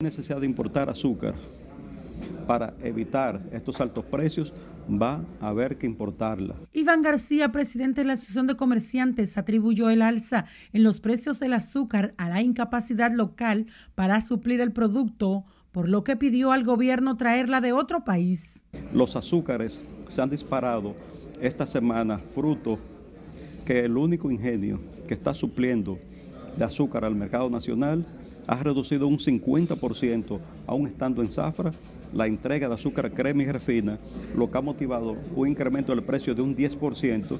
necesidad de importar azúcar para evitar estos altos precios, va a haber que importarla. Iván García, presidente de la Asociación de Comerciantes, atribuyó el alza en los precios del azúcar a la incapacidad local para suplir el producto, por lo que pidió al gobierno traerla de otro país. Los azúcares se han disparado esta semana, fruto que el único ingenio que está supliendo de azúcar al mercado nacional, ha reducido un 50%, aún estando en zafra, la entrega de azúcar crema y refina, lo que ha motivado un incremento del precio de un 10%.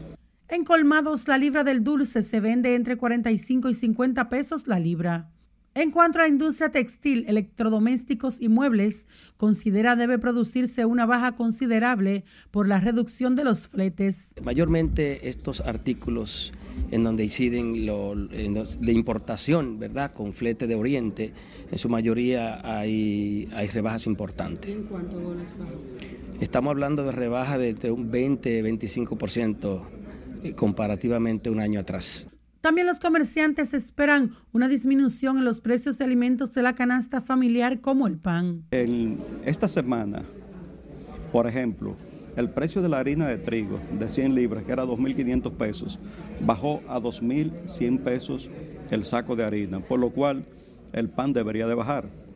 En colmados, la libra del dulce se vende entre 45 y 50 pesos la libra. En cuanto a la industria textil, electrodomésticos y muebles, considera debe producirse una baja considerable por la reducción de los fletes. Mayormente estos artículos en donde inciden lo, de importación, ¿verdad? Con flete de Oriente, en su mayoría hay, rebajas importantes. Estamos hablando de rebajas de, un 20-25% eh, comparativamente un año atrás. También los comerciantes esperan una disminución en los precios de alimentos de la canasta familiar como el pan. En esta semana, por ejemplo, el precio de la harina de trigo de 100 libras, que era 2.500 pesos, bajó a 2.100 pesos el saco de harina, por lo cual el pan debería de bajar.